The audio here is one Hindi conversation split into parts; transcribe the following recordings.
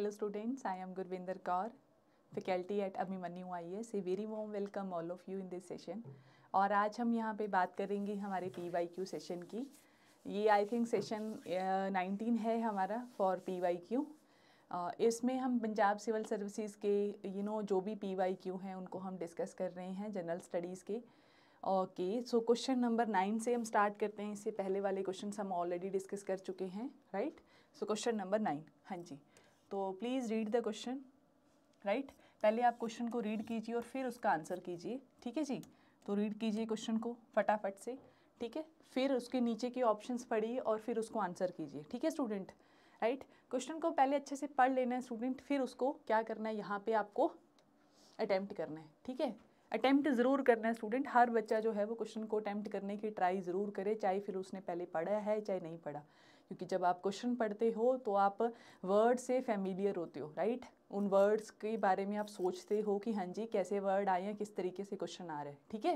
Hello am Gurvinder Kaur faculty at Kaur, मन you I S a very warm welcome all of you in this session और आज हम यहाँ पे बात करेंगे हमारे पी वाई क्यू सेशन की ये आई थिंक सेशन नाइनटीन है हमारा फॉर पी वाई क्यू इसमें हम पंजाब सिविल सर्विसेज के यू you नो know, जो भी पी वाई क्यू हैं उनको हम डिस्कस कर रहे हैं जनरल स्टडीज़ के okay so question number nine से हम स्टार्ट करते हैं इससे पहले वाले क्वेश्चन हम ऑलरेडी डिस्कस कर चुके हैं right so question number nine हाँ जी तो please read the question right पहले आप क्वेश्चन को रीड कीजिए और फिर उसका आंसर कीजिए ठीक है जी तो रीड कीजिए क्वेश्चन को फटाफट से ठीक है फिर उसके नीचे के ऑप्शंस पढ़िए और फिर उसको आंसर कीजिए ठीक है स्टूडेंट राइट क्वेश्चन को पहले अच्छे से पढ़ लेना है स्टूडेंट फिर उसको क्या करना है यहाँ पे आपको अटैम्प्ट करना है ठीक है अटैम्प्ट ज़रूर करना है स्टूडेंट हर बच्चा जो है वो क्वेश्चन को अटैम्प्ट करने की ट्राई ज़रूर करे चाहे फिर उसने पहले पढ़ा है चाहे नहीं पढ़ा क्योंकि जब आप क्वेश्चन पढ़ते हो तो आप वर्ड से फेमिलियर होते हो राइट उन वर्ड्स के बारे में आप सोचते हो कि हाँ जी कैसे वर्ड आए हैं किस तरीके से क्वेश्चन आ रहे हैं ठीक है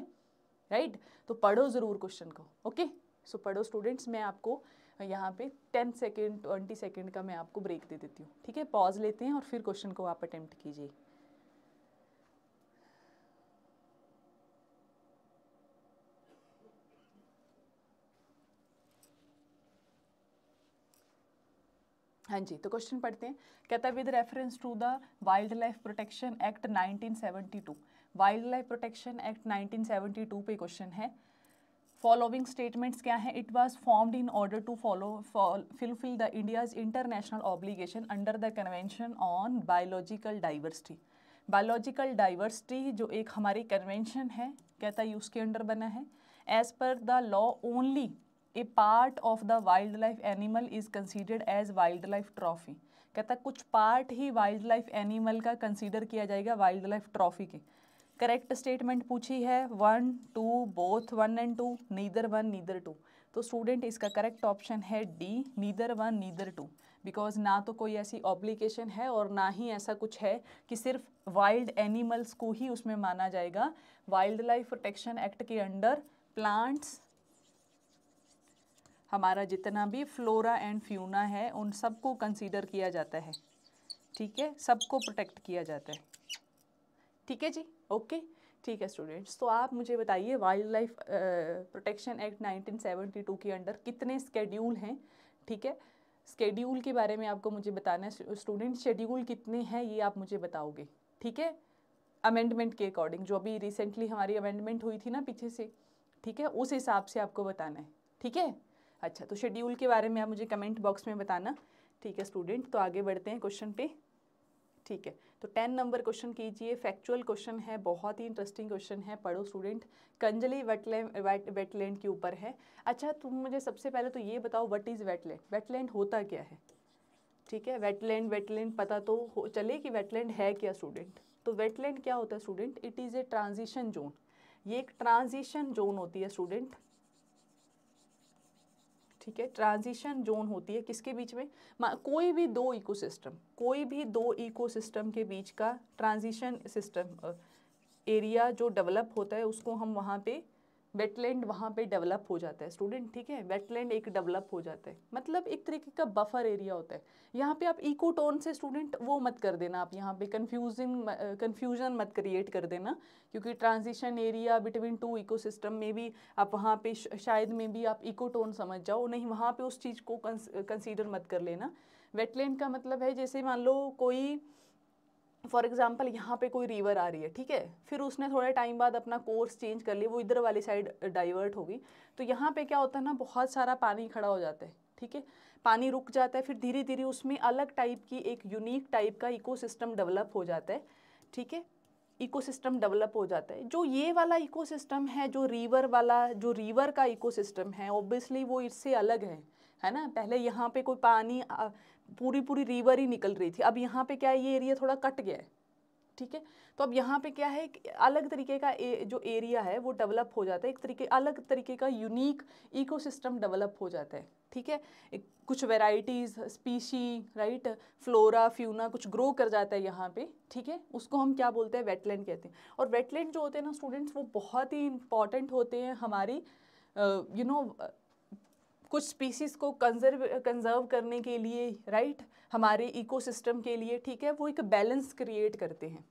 राइट तो पढ़ो ज़रूर क्वेश्चन को ओके सो पढ़ो स्टूडेंट्स मैं आपको यहाँ पे टेन सेकेंड ट्वेंटी सेकेंड का मैं आपको ब्रेक दे देती हूँ ठीक है पॉज लेते हैं और फिर क्वेश्चन को आप अटैम्प्ट कीजिए हाँ जी तो क्वेश्चन पढ़ते हैं कहता है with reference to the wildlife protection act 1972 wildlife protection act 1972 पे क्वेश्चन है फॉलोइंग स्टेटमेंट्स क्या हैं it was formed in order to follow fulfil the India's international obligation under the convention on biological diversity biological diversity जो एक हमारी कन्वेंशन है कहता है उसके अंडर बना है as per the law only a part of the wildlife animal is considered as wildlife trophy कहता है कुछ पार्ट ही वाइल्ड लाइफ एनिमल का कंसीडर किया जाएगा वाइल्ड लाइफ ट्रॉफी के करेक्ट स्टेटमेंट पूछी है one two both one and two neither one neither two तो स्टूडेंट इसका करेक्ट ऑप्शन है D neither one neither two because ना तो कोई ऐसी ऑब्लिकेशन है और ना ही ऐसा कुछ है कि सिर्फ वाइल्ड एनिमल्स को ही उसमें माना जाएगा वाइल्ड लाइफ प्रोटेक्शन एक्ट के अंडर प्लांट्स हमारा जितना भी फ्लोरा एंड फ्यूना है उन सबको कंसीडर किया जाता है ठीक है सबको प्रोटेक्ट किया जाता है ठीक है जी ओके ठीक है स्टूडेंट्स तो आप मुझे बताइए वाइल्ड लाइफ प्रोटेक्शन एक्ट 1972 के अंडर कितने स्केड्यूल हैं ठीक है स्केड्यूल के बारे में आपको मुझे बताना है स्टूडेंट शेड्यूल कितने हैं ये आप मुझे बताओगे ठीक है अमेंडमेंट के अकॉर्डिंग जो अभी रिसेंटली हमारी अमेंडमेंट हुई थी ना पीछे से ठीक है उस हिसाब से आपको बताना है ठीक है अच्छा तो शेड्यूल के बारे में आप मुझे कमेंट बॉक्स में बताना ठीक है स्टूडेंट तो आगे बढ़ते हैं क्वेश्चन पे ठीक है तो टेन नंबर क्वेश्चन कीजिए फैक्चुअल क्वेश्चन है बहुत ही इंटरेस्टिंग क्वेश्चन है पढ़ो स्टूडेंट कंजली वेटलैंड वेटलैंड के ऊपर है अच्छा तुम मुझे सबसे पहले तो ये बताओ वट इज़ वेटलैंड वेटलैंड होता क्या है ठीक है वेटलैंड वेटलैंड पता तो चले कि वेटलैंड है क्या स्टूडेंट तो वेटलैंड क्या होता है student it is a transition zone ये एक ट्रांजिशन जोन होती है स्टूडेंट ठीक है ट्रांजिशन जोन होती है किसके बीच में कोई भी दो इकोसिस्टम कोई भी दो इकोसिस्टम के बीच का ट्रांजिशन सिस्टम एरिया जो डेवलप होता है उसको हम वहाँ पे वेटलैंड वहाँ पे डेवलप हो जाता है स्टूडेंट ठीक है वेटलैंड एक डेवलप हो जाता है मतलब एक तरीके का बफर एरिया होता है यहाँ पे आप इको टोन से स्टूडेंट वो मत कर देना आप यहाँ पे कन्फ्यूजिंग कन्फ्यूजन मत क्रिएट कर देना क्योंकि transition area between two system में भी आप वहाँ पे शायद में भी आप इको टोन समझ जाओ नहीं वहाँ पे उस चीज़ को कंसिडर मत कर लेना वेटलैंड का मतलब है जैसे मान लो कोई फॉर एग्जाम्पल यहाँ पे कोई रिवर आ रही है ठीक है फिर उसने थोड़े टाइम बाद अपना कोर्स चेंज कर लिया वो इधर वाली साइड डाइवर्ट हो गई तो यहाँ पे क्या होता है ना बहुत सारा पानी खड़ा हो जाता है ठीक है पानी रुक जाता है फिर धीरे धीरे उसमें अलग टाइप की एक यूनिक टाइप का सिस्टम डेवलप हो जाता है ठीक है सिस्टम डेवलप हो जाता है जो ये वाला सिस्टम है जो रिवर वाला जो रिवर का सिस्टम है ऑब्वियसली वो इससे अलग है है ना पहले यहाँ पे कोई पानी पूरी पूरी रिवर ही निकल रही थी अब यहाँ पे क्या है ये एरिया थोड़ा कट गया है ठीक है तो अब यहाँ पे क्या है अलग तरीके का ए, जो एरिया है वो डेवलप हो जाता है एक तरीके अलग तरीके का यूनिक इकोसिस्टम डेवलप हो जाता है ठीक है कुछ varieties species right flora fauna कुछ ग्रो कर जाता है यहाँ पे ठीक है उसको हम क्या बोलते हैं वेटलैंड कहते हैं और वेटलैंड जो होते हैं ना स्टूडेंट्स वो बहुत ही इंपॉर्टेंट होते हैं हमारी you uh, know you know, कुछ स्पीसीज़ को कंजर्व कंजर्व करने के लिए राइट right? हमारे इकोसिस्टम के लिए ठीक है वो एक बैलेंस क्रिएट करते हैं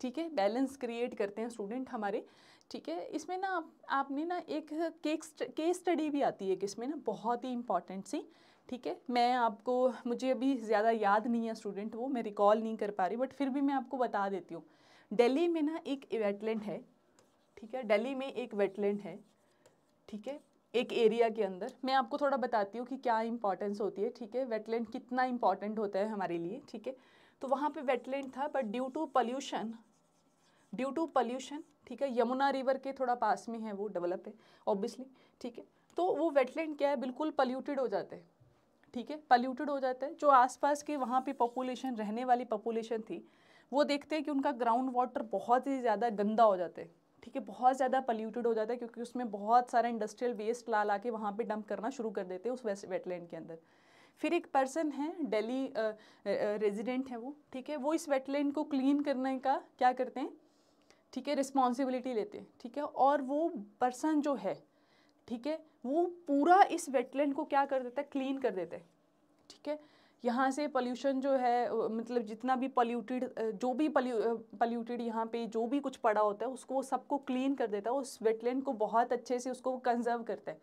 ठीक है बैलेंस क्रिएट करते हैं स्टूडेंट हमारे ठीक है इसमें ना आपने ना एक केक केस स्टडी भी आती है कि इसमें ना बहुत ही इम्पॉर्टेंट सी ठीक है मैं आपको मुझे अभी ज़्यादा याद नहीं है स्टूडेंट वो मैं रिकॉल नहीं कर पा रही बट फिर भी मैं आपको बता देती हूँ दिल्ली में ना एक वेटलैंड है ठीक है दिल्ली में एक वेटलैंड है ठीक है एक एरिया के अंदर मैं आपको थोड़ा बताती हूँ कि क्या इंपॉर्टेंस होती है ठीक है वेटलैंड कितना इंपॉर्टेंट होता है हमारे लिए ठीक है तो वहाँ पे वेटलैंड था but due to pollution due to pollution ठीक है यमुना रिवर के थोड़ा पास में है वो डेवलप है ऑब्वियसली ठीक है तो वो वेटलैंड क्या है बिल्कुल पल्यूटेड हो जाते हैं ठीक है पल्यूटेड हो जाता है जो आसपास के वहाँ पे पॉपुलेशन रहने वाली पॉपुलेशन थी वो देखते हैं कि उनका ग्राउंड वाटर बहुत ही ज़्यादा गंदा हो जाता है ठीक है बहुत ज़्यादा पल्यूटेड हो जाता है क्योंकि उसमें बहुत सारा इंडस्ट्रियल वेस्ट ला ला के वहाँ पर डंप करना शुरू कर देते हैं उस वेस्ट वेटलैंड के अंदर फिर एक पर्सन है डेली रेजिडेंट है वो ठीक है वो इस वेटलैंड को क्लीन करने का क्या करते हैं ठीक है रिस्पॉन्सिबिलिटी लेते हैं ठीक है और वो पर्सन जो है ठीक है वो पूरा इस वेटलैंड को क्या कर देता है क्लीन कर देता है ठीक है यहाँ से पोल्यूशन जो है मतलब जितना भी पोल्यूटेड जो भी पोल्यूटेड यहाँ पे जो भी कुछ पड़ा होता है उसको सबको क्लीन कर देता है उस वेटलैंड को बहुत अच्छे से उसको कंजर्व करता है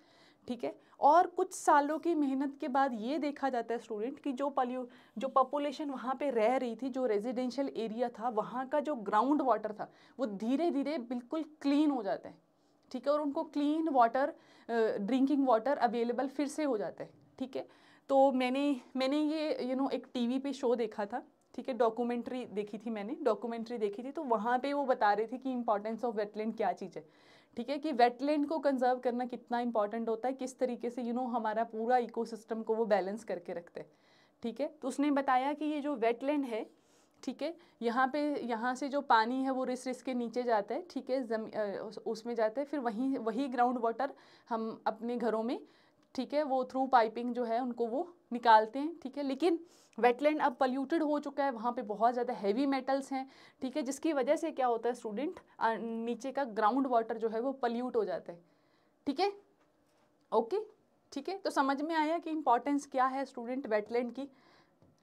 ठीक है और कुछ सालों की मेहनत के बाद ये देखा जाता है स्टूडेंट कि जो पल्यू जो पॉपुलेशन वहाँ पे रह रही थी जो रेजिडेंशियल एरिया था वहाँ का जो ग्राउंड वाटर था वो धीरे धीरे बिल्कुल क्लीन हो जाता है ठीक है और उनको clean water drinking water available फिर से हो जाता है ठीक है तो मैंने मैंने ये यू you नो know, एक टीवी पे शो देखा था ठीक है डॉक्यूमेंट्री देखी थी मैंने डॉक्यूमेंट्री देखी थी तो वहाँ पे वो बता रहे थे कि इंपॉर्टेंस ऑफ वेटलैंड क्या चीज़ है ठीक है कि वेटलैंड को कंजर्व करना कितना इंपॉर्टेंट होता है किस तरीके से यू you नो know, हमारा पूरा इको को वो बैलेंस करके रखते हैं ठीक है तो उसने बताया कि ये जो वेटलैंड है ठीक है यहाँ पे यहाँ से जो पानी है वो रिस रिस के नीचे जाता है ठीक है उसमें जाता है फिर वहीं वही ग्राउंड वाटर हम अपने घरों में ठीक है वो थ्रू पाइपिंग जो है उनको वो निकालते हैं ठीक है लेकिन वेटलैंड अब पल्यूटेड हो चुका है वहाँ पे बहुत ज़्यादा हैवी मेटल्स हैं ठीक है जिसकी वजह से क्या होता है स्टूडेंट नीचे का ग्राउंड वाटर जो है वो पल्यूट हो जाता है ठीक है ओके ठीक है तो समझ में आया कि इम्पॉर्टेंस क्या है स्टूडेंट वेटलैंड की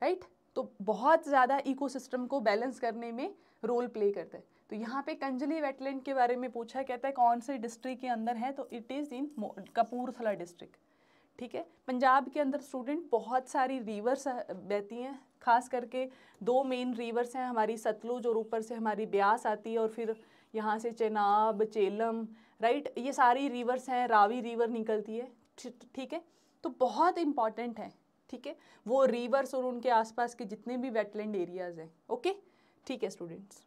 राइट तो बहुत ज़्यादा इको को बैलेंस करने में रोल प्ले करता है तो यहाँ पे कंजली वेटलैंड के बारे में पूछा कहता है कौन से डिस्ट्रिक्ट के अंदर है तो it is in Kapurthala district ठीक है पंजाब के अंदर स्टूडेंट बहुत सारी रिवर्स बहती हैं खास करके दो मेन रिवर्स हैं हमारी सतलुज और ऊपर से हमारी ब्यास आती है और फिर यहाँ से चेनाब चेलम राइट ये सारी रिवर्स हैं रावी रिवर निकलती है ठीक है तो बहुत इम्पॉर्टेंट है ठीक है वो रिवर्स और उनके आसपास के जितने भी वेटलैंड एरियाज़ हैं ओके ठीक है स्टूडेंट्स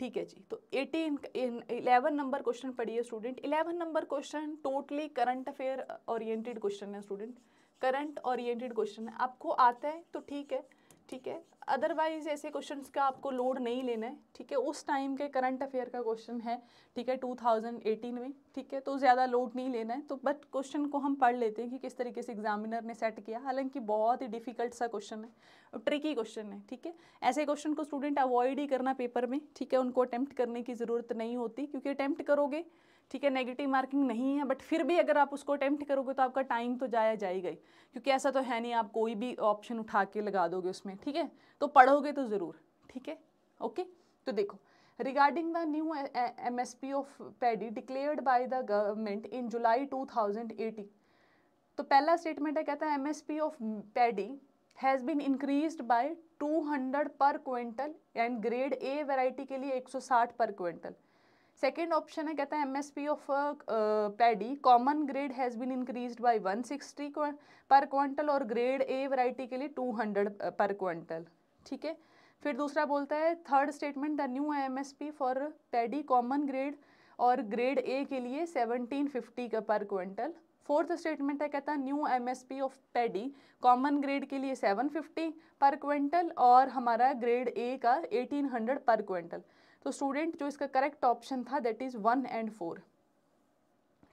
ठीक है जी तो एटीन इलेवन नंबर क्वेश्चन पढ़िए student eleven number question totally current affair oriented question है स्टूडेंट करंट ओरिएंटेड क्वेश्चन है आपको आता है तो ठीक है ठीक है अदरवाइज ऐसे क्वेश्चन का आपको लोड नहीं लेना है ठीक है उस टाइम के करंट अफेयर का क्वेश्चन है ठीक है 2018 में ठीक है तो ज़्यादा लोड नहीं लेना है तो बट क्वेश्चन को हम पढ़ लेते हैं कि किस तरीके से एग्जामिनर ने सेट किया हालांकि बहुत ही डिफिकल्ट सा क्वेश्चन है और ट्रिकी क्वेश्चन है ठीक है ऐसे क्वेश्चन को स्टूडेंट अवॉइड ही करना पेपर में ठीक है उनको अटैम्प्ट करने की ज़रूरत नहीं होती क्योंकि अटैम्प्ट करोगे ठीक है नेगेटिव मार्किंग नहीं है बट फिर भी अगर आप उसको अटैम्प्ट करोगे तो आपका टाइम तो जाया जाएगा ही क्योंकि ऐसा तो है नहीं आप कोई भी ऑप्शन उठा के लगा दोगे उसमें ठीक है तो पढ़ोगे तो ज़रूर ठीक है ओके तो देखो S P of paddy of by the government in July two thousand eighteen तो पहला स्टेटमेंट है कहता है M S P of paddy has been increase to 200 per quintal and grade A variety के लिए 160 पर क्विंटल सेकेंड ऑप्शन है कहता है M S P of paddy common grade has been increase by one sixty per quintal और ग्रेड ए वैरायटी के लिए टू हंड्रेड पर क्वांटल ठीक है फिर दूसरा बोलता है third statement the new M S P for paddy common grade और ग्रेड ए के लिए सेवनटीन फिफ्टी का पर क्वांटल फोर्थ स्टेटमेंट है कहता है new M of paddy common grade के लिए सेवन पर क्विंटल और हमारा ग्रेड ए का एटीन पर क्विंटल तो स्टूडेंट जो इसका करेक्ट ऑप्शन था that is one and four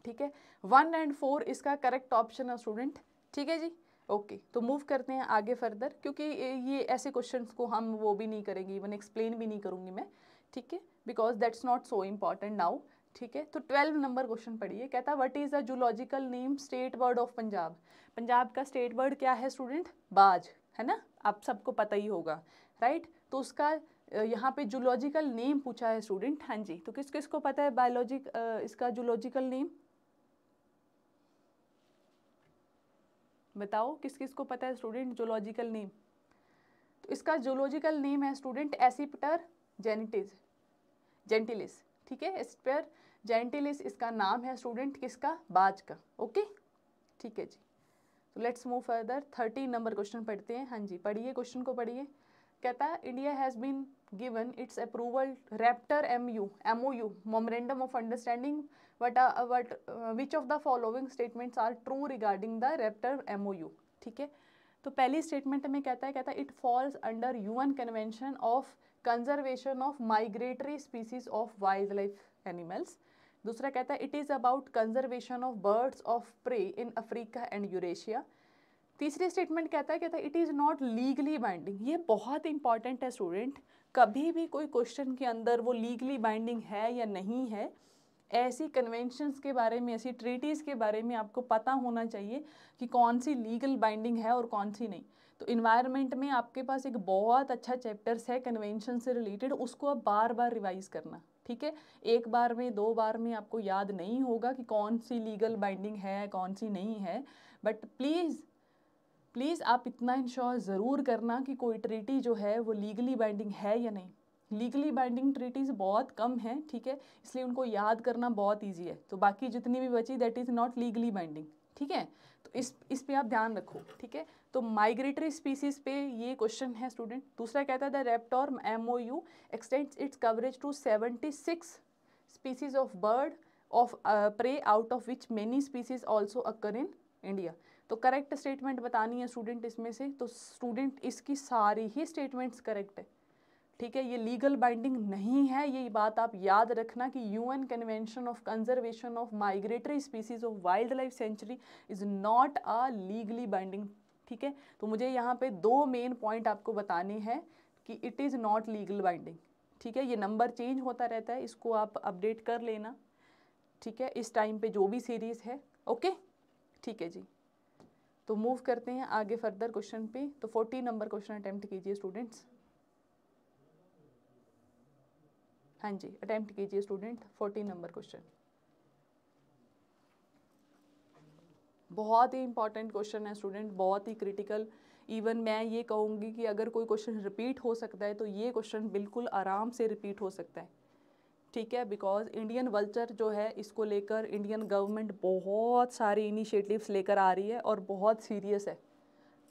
ठीक है वन एंड फोर इसका करेक्ट ऑप्शन है स्टूडेंट ठीक है जी ओके okay, तो मूव करते हैं आगे फर्दर क्योंकि ये ऐसे क्वेश्चंस को हम वो भी नहीं करेंगे इवन एक्सप्लेन भी नहीं करूँगी मैं ठीक है because that's not so important now ठीक है तो ट्वेल्व नंबर क्वेश्चन पढ़िए कहता what is the zoological name state bird of Punjab Punjab का स्टेट वर्ड क्या है स्टूडेंट बाज है ना आप सबको पता ही होगा राइट तो उसका यहाँ पे जूलॉजिकल नेम पूछा है स्टूडेंट हाँ जी तो किस किस को पता है बायोलॉजिक इसका जूलॉजिकल नेम बताओ किस किस को पता है स्टूडेंट जूलॉजिकल नेम तो इसका जोलॉजिकल नेम है स्टूडेंट एसिप्टर जेनिटिस जेंटिलिस ठीक है एसिप्टर जेंटिलिस इसका नाम है स्टूडेंट किसका बाज का ओके ठीक है जी तो let's move further thirty number question पढ़ते हैं हाँ जी पढ़िए क्वेश्चन को पढ़िए कहता है India has been given its approval raptor mu mou memorandum of understanding what uh, what uh, which of the following statements are true regarding the raptor mou ठीक है तो पहली स्टेटमेंट में कहता है कहता है it falls under UN convention of conservation of migratory species of wildlife animals दूसरा कहता है it is about conservation of birds of prey in Africa and Eurasia तीसरी स्टेटमेंट कहता है कहता है it is not legally binding ये बहुत इंपॉर्टेंट है स्टूडेंट कभी भी कोई क्वेश्चन के अंदर वो लीगली बाइंडिंग है या नहीं है ऐसी कन्वेंशंस के बारे में ऐसी ट्रीटीज़ के बारे में आपको पता होना चाहिए कि कौन सी लीगल बाइंडिंग है और कौन सी नहीं तो इन्वायरमेंट में आपके पास एक बहुत अच्छा चैप्टर्स है कन्वेंशन से रिलेटेड उसको आप बार बार रिवाइज़ करना ठीक है एक बार में दो बार में आपको याद नहीं होगा कि कौन सी लीगल बाइंडिंग है कौन सी नहीं है बट प्लीज़ प्लीज़ आप इतना इंश्योर ज़रूर करना कि कोई ट्रीटी जो है वो लीगली बाइंडिंग है या नहीं लीगली बाइंडिंग ट्रीटीज़ बहुत कम हैं ठीक है इसलिए उनको याद करना बहुत ईजी है तो बाकी जितनी भी बची that is not legally binding ठीक है तो इस इस पे आप ध्यान रखो ठीक है तो माइग्रेटरी स्पीसीज पे ये क्वेश्चन है स्टूडेंट दूसरा कहता है the raptor M O U extends its coverage to seventy six species of bird of prey out of which many species also occur in India तो करेक्ट स्टेटमेंट बतानी है स्टूडेंट इसमें से तो स्टूडेंट इसकी सारी ही स्टेटमेंट्स करेक्ट है ठीक है ये लीगल बाइंडिंग नहीं है ये बात आप याद रखना कि UN convention of conservation of migratory species of wildlife century is not a legally binding ठीक है तो मुझे यहाँ पे दो मेन पॉइंट आपको बताने हैं कि it is not legal binding ठीक है ये नंबर चेंज होता रहता है इसको आप अपडेट कर लेना ठीक है इस टाइम पे जो भी सीरीज़ है ओके ठीक है जी तो मूव करते हैं आगे फर्दर क्वेश्चन पे तो फोर्टी नंबर क्वेश्चन अटैम्प्ट कीजिए स्टूडेंट्स हाँ जी अटैम्प्ट कीजिए स्टूडेंट फोर्टीन नंबर क्वेश्चन बहुत ही इंपॉर्टेंट क्वेश्चन है स्टूडेंट बहुत ही क्रिटिकल इवन मैं ये कहूँगी कि अगर कोई क्वेश्चन रिपीट हो सकता है तो ये क्वेश्चन बिल्कुल आराम से रिपीट हो सकता है ठीक है बिकॉज इंडियन वल्चर जो है इसको लेकर इंडियन गवर्नमेंट बहुत सारी इनिशिएटिव्स लेकर आ रही है और बहुत सीरियस है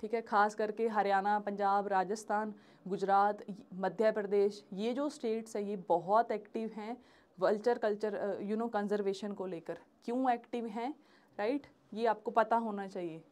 ठीक है खास करके हरियाणा पंजाब राजस्थान गुजरात मध्य प्रदेश ये जो स्टेट्स है ये बहुत एक्टिव हैं vulture culture you know conservation को लेकर क्यों एक्टिव हैं राइट ये आपको पता होना चाहिए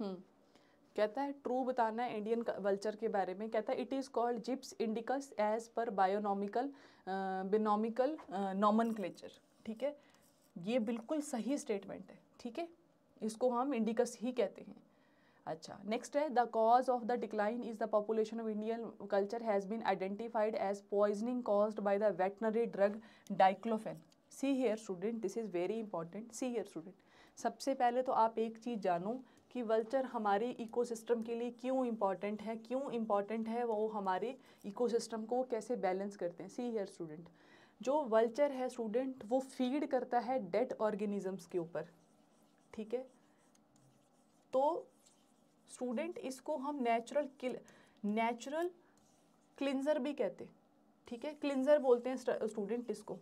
हम्म। कहता है ट्रू बताना है इंडियन कल्चर के बारे में कहता है इट इज़ कॉल्ड जिप्स इंडिकस एज पर बायोनॉमिकल बिनोमिकल नॉमन ठीक है ये बिल्कुल सही स्टेटमेंट है ठीक है इसको हम इंडिकस ही कहते हैं अच्छा नेक्स्ट है the cause of the decline is the population of Indian culture has been identified as poisoning caused by the veterinary drug diclofenac see here student this is very important see here student सबसे पहले तो आप एक चीज़ जानो कि वल्चर हमारे इकोसिस्टम के लिए क्यों इम्पॉर्टेंट है क्यों इम्पॉर्टेंट है वो हमारे इकोसिस्टम को कैसे बैलेंस करते हैं सी हेयर स्टूडेंट जो वल्चर है स्टूडेंट वो फीड करता है डेड ऑर्गेनिजम्स के ऊपर ठीक है तो स्टूडेंट इसको हम नेचुरल किल नेचुरल क्लिनजर भी कहते हैं ठीक है क्लिनजर बोलते हैं स्टूडेंट इसको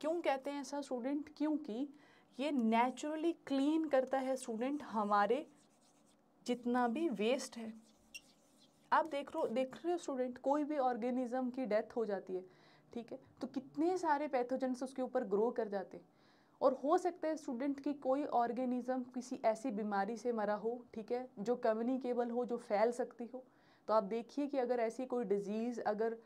क्यों कहते हैं ऐसा स्टूडेंट क्योंकि ये नेचुरली क्लीन करता है स्टूडेंट हमारे जितना भी वेस्ट है आप देख रो देख रहे हो स्टूडेंट कोई भी ऑर्गेनिज्म की डेथ हो जाती है ठीक है तो कितने सारे पैथोजेंस उसके ऊपर ग्रो कर जाते हैं और हो सकता है स्टूडेंट की कोई ऑर्गेनिज्म किसी ऐसी बीमारी से मरा हो ठीक है जो कम्युनिकेबल हो जो फैल सकती हो तो आप देखिए कि अगर ऐसी कोई डिजीज़ अगर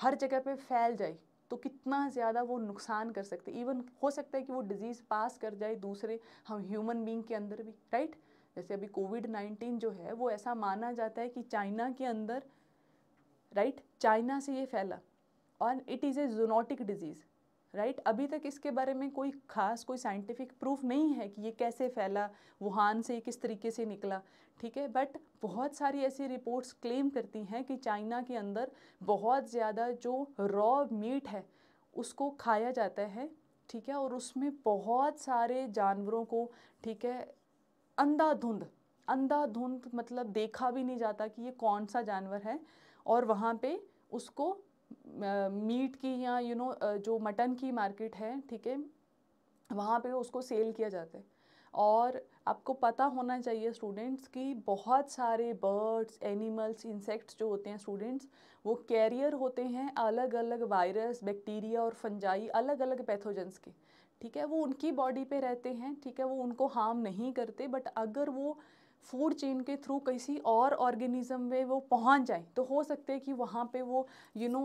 हर जगह पे फैल जाए तो कितना ज़्यादा वो नुकसान कर सकते इवन हो सकता है कि वो डिज़ीज़ पास कर जाए दूसरे हम ह्यूमन बींग के अंदर भी राइट जैसे अभी कोविड नाइन्टीन जो है वो ऐसा माना जाता है कि चाइना के अंदर राइट चाइना से ये फैला और it is a zoonotic disease right अभी तक इसके बारे में कोई खास कोई साइंटिफिक प्रूफ नहीं है कि ये कैसे फैला वुहान से किस तरीके से निकला ठीक है बट बहुत सारी ऐसी रिपोर्ट्स क्लेम करती हैं कि चाइना के अंदर बहुत ज़्यादा जो रॉ मीट है उसको खाया जाता है ठीक है और उसमें बहुत सारे जानवरों को ठीक है अंधाधुंध अंधाधुंध मतलब देखा भी नहीं जाता कि ये कौन सा जानवर है और वहाँ पे उसको मीट की या यू नो जो मटन की मार्केट है ठीक है वहाँ पे उसको सेल किया जाता है और आपको पता होना चाहिए स्टूडेंट्स कि बहुत सारे बर्ड्स एनिमल्स इंसेक्ट्स जो होते हैं स्टूडेंट्स वो कैरियर होते हैं अलग अलग वायरस बैक्टीरिया और फंजाई अलग अलग पैथोजेंस के ठीक है वो उनकी बॉडी पे रहते हैं ठीक है वो उनको हार्म नहीं करते बट अगर वो फूड चेन के थ्रू किसी और ऑर्गेनिज्म में वो पहुंच जाए तो हो सकते हैं कि वहाँ पे वो यू नो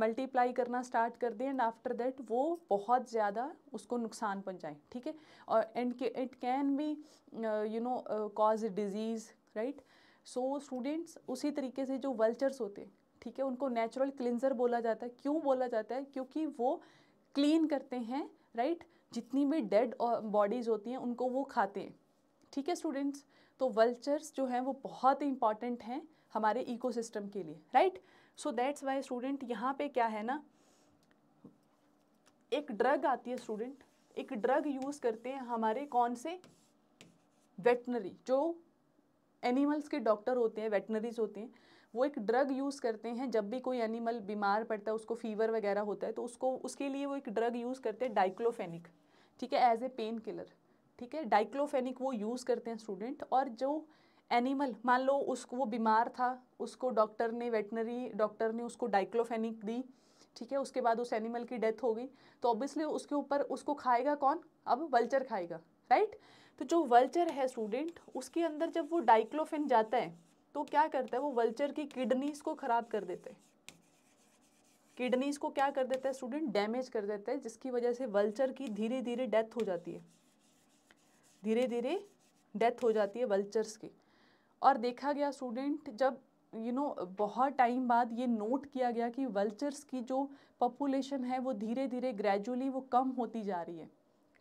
मल्टीप्लाई करना स्टार्ट कर दें एंड आफ्टर दैट वो बहुत ज़्यादा उसको नुकसान पहुँचाएँ ठीक है और and it can be you know cause disease right so students उसी तरीके से जो वल्चर्स होते हैं ठीक है उनको नेचुरल क्लिनजर बोला जाता है क्यों बोला जाता है क्योंकि वो क्लीन करते हैं राइट right? जितनी भी डेड बॉडीज़ होती हैं उनको वो खाते हैं ठीक है स्टूडेंट्स तो वल्चर्स जो हैं वो बहुत इंपॉर्टेंट हैं हमारे इकोसिस्टम के लिए right so that's why student यहाँ पे क्या है ना एक ड्रग आती है स्टूडेंट एक ड्रग यूज़ करते हैं हमारे कौन से वेटनरी जो एनिमल्स के डॉक्टर होते हैं वेटनरीज होते हैं वो एक ड्रग यूज़ करते हैं जब भी कोई एनिमल बीमार पड़ता है उसको फीवर वगैरह होता है तो उसको उसके लिए वो एक ड्रग यूज़ करते हैं डाइक्लोफेनिक ठीक है एज ए पेन किलर ठीक है डाइक्लोफेनिक वो यूज़ करते हैं स्टूडेंट और जो एनिमल मान लो उसको वो बीमार था उसको डॉक्टर ने वेटनरी डॉक्टर ने उसको डाइक्लोफेनिक दी ठीक है उसके बाद उस एनिमल की डेथ हो गई तो ऑब्वियसली उसके ऊपर उसको खाएगा कौन अब वल्चर खाएगा राइट तो जो वल्चर है स्टूडेंट उसके अंदर जब वो डाइक्लोफेन जाता है तो क्या करता है वो वल्चर की किडनीज को ख़राब कर देते हैं किडनीज को क्या कर देता है स्टूडेंट डैमेज कर देता है जिसकी वजह से वल्चर की धीरे धीरे डेथ हो जाती है धीरे धीरे डेथ हो जाती है वल्चर्स की और देखा गया स्टूडेंट जब यू you नो know, बहुत टाइम बाद ये नोट किया गया कि वल्चर्स की जो पॉपुलेशन है वो धीरे धीरे ग्रेजुअली वो कम होती जा रही है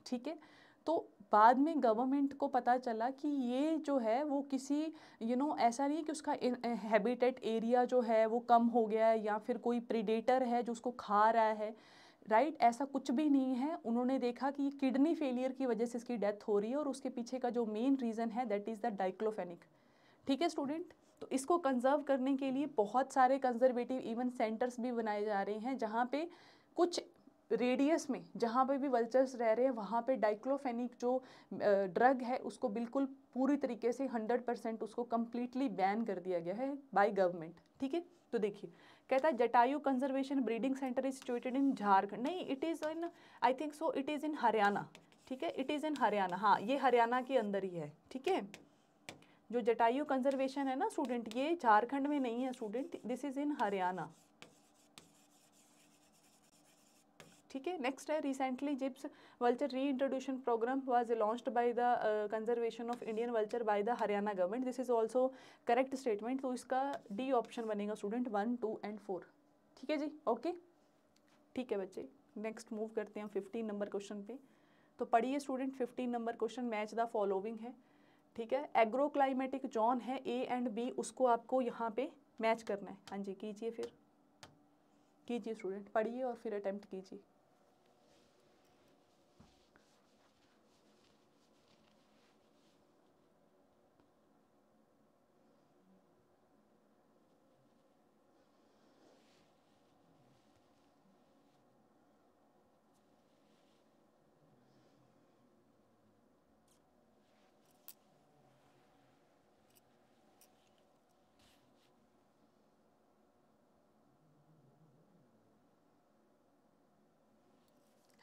ठीक है तो बाद में गवर्नमेंट को पता चला कि ये जो है वो किसी यू you नो know, ऐसा नहीं है कि उसका हैबिटेट एरिया जो है वो कम हो गया है या फिर कोई प्रिडेटर है जो उसको खा रहा है राइट right? ऐसा कुछ भी नहीं है उन्होंने देखा कि किडनी फेलियर की वजह से इसकी डेथ हो रही है और उसके पीछे का जो मेन रीज़न है दैट इज़ द डाइक्लोफेनिक ठीक है स्टूडेंट तो इसको कंजर्व करने के लिए बहुत सारे कंजर्वेटिव इवन सेंटर्स भी बनाए जा रहे हैं जहाँ पे कुछ रेडियस में जहाँ पे भी वल्चर्स रह रहे हैं वहाँ पे डाइक्लोफेनिक जो ड्रग है उसको बिल्कुल पूरी तरीके से 100 परसेंट उसको कम्प्लीटली बैन कर दिया गया है बाय गवर्नमेंट ठीक है तो देखिए कहता है Jatayu conservation breeding centre is situated in Jharkhand नहीं it is in I think so it is in Haryana ठीक है इट इज़ इन हरियाणा हाँ ये हरियाणा के अंदर ही है ठीक है जो जटायु कंजर्वेशन है ना स्टूडेंट ये झारखंड में नहीं है student this is in Haryana ठीक है नेक्स्ट है recently Gyps vulture reintroduction programme was launched by the conservation of Indian vulture by the Haryana government this is also correct statement तो इसका डी ऑप्शन बनेगा student one two and four ठीक है जी ओके ठीक है बच्चे नेक्स्ट मूव करते हैं फिफ्टीन नंबर क्वेश्चन पे तो पढ़िए student fifteen number question match the following है ठीक है एग्रो क्लाइमेटिक जॉन है ए एंड बी उसको आपको यहाँ पे मैच करना है हाँ जी कीजिए फिर कीजिए स्टूडेंट पढ़िए और फिर अटैम्प्ट कीजिए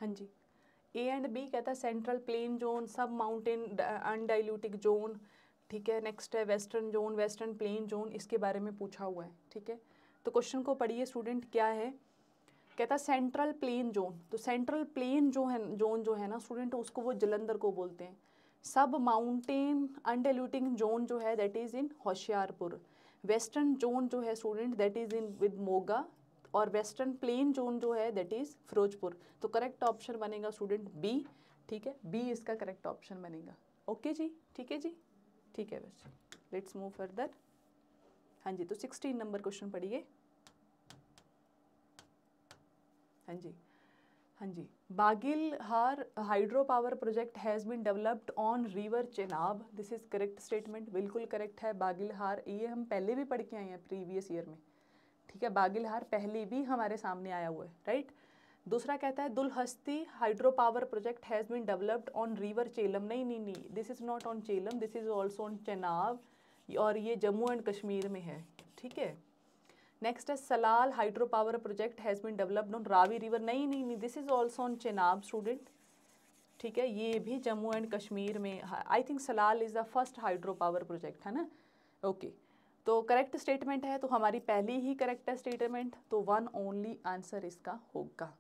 हाँ जी ए एंड बी कहता है central plain zone sub mountain undulating zone ठीक है नेक्स्ट है western zone western plain zone इसके बारे में पूछा हुआ है ठीक है तो क्वेश्चन को पढ़िए स्टूडेंट क्या है कहता सेंट्रल प्लेन जोन तो सेंट्रल प्लेन जो है जोन जो है ना स्टूडेंट उसको वो जलंधर को बोलते हैं सब माउंटेन अनडाइल्यूटिंग जोन जो है that is in Hoshiarpur western zone जो है student that is in with Moga और वेस्टर्न प्लेन जोन जो है दैट इज़ फिरोजपुर तो करेक्ट ऑप्शन बनेगा स्टूडेंट बी ठीक है बी इसका करेक्ट ऑप्शन बनेगा ओके जी ठीक है जी ठीक है बस लेट्स मूव फर्दर हाँ जी तो सिक्सटीन नंबर क्वेश्चन पढ़िए हाँ जी हाँ जी Baglihar hydro power project has been developed on river Chenab this is correct statement बिल्कुल करेक्ट है बागिल हार ये हम पहले भी पढ़ के आए हैं प्रीवियस ईयर में ठीक है बागिलहार पहले भी हमारे सामने आया हुआ है राइट दूसरा कहता है Dulhasti hydro power project has been developed on river Jhelum नहीं नहीं नहीं this is not on Jhelum this is also on Chenab और ये जम्मू एंड कश्मीर में है ठीक है नेक्स्ट है Salal hydro power project has been developed on Ravi river नहीं नहीं नहीं this is also on Chenab student ठीक है ये भी जम्मू एंड कश्मीर में I think Salal is the first hydro power project है ना ओके okay. तो करेक्ट स्टेटमेंट है तो हमारी पहली ही करेक्ट है स्टेटमेंट तो वन ओनली आंसर इसका होगा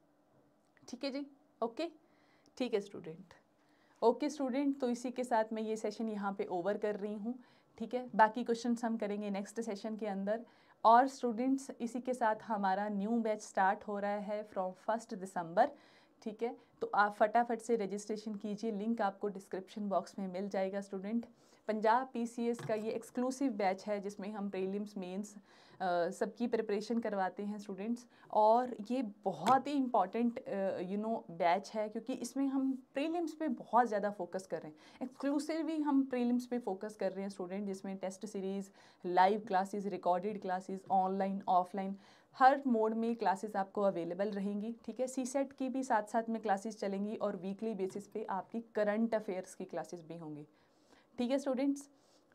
ठीक है जी ओके ठीक है स्टूडेंट ओके स्टूडेंट तो इसी के साथ मैं ये सेशन यहाँ पे ओवर कर रही हूँ ठीक है बाकी क्वेश्चन हम करेंगे नेक्स्ट सेशन के अंदर और स्टूडेंट्स इसी के साथ हमारा न्यू बैच स्टार्ट हो रहा है फ्रॉम फर्स्ट दिसंबर ठीक है तो आप फटाफट से रजिस्ट्रेशन कीजिए लिंक आपको डिस्क्रिप्शन बॉक्स में मिल जाएगा स्टूडेंट पंजाब पीसीएस का ये एक्सक्लूसिव बैच है जिसमें हम प्रीलिम्स मेंस सबकी प्रिपरेशन करवाते हैं स्टूडेंट्स और ये बहुत ही इम्पॉर्टेंट यू नो बैच है क्योंकि इसमें हम प्रीलिम्स पे बहुत ज़्यादा फोकस कर रहे हैं एक्सक्लूसिवली हम प्रीलिम्स पे फोकस कर रहे हैं स्टूडेंट जिसमें test series live classes recorded classes online offline हर मोड में क्लासेस आपको अवेलेबल रहेंगी ठीक है सी सेट की भी साथ साथ में क्लासेस चलेंगी और वीकली बेसिस पे आपकी करंट अफेयर्स की क्लासेस भी होंगी ठीक है स्टूडेंट्स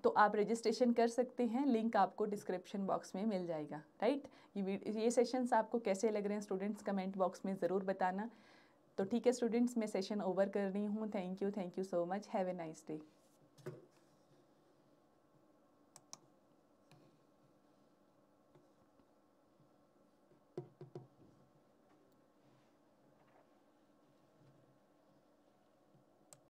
तो आप रजिस्ट्रेशन कर सकते हैं लिंक आपको डिस्क्रिप्शन बॉक्स में मिल जाएगा राइट ये सेशन सेशंस आपको कैसे लग रहे हैं स्टूडेंट्स कमेंट बॉक्स में ज़रूर बताना तो ठीक है स्टूडेंट्स मैं सेशन ओवर कर रही हूँ thank you thank you so much have a nice day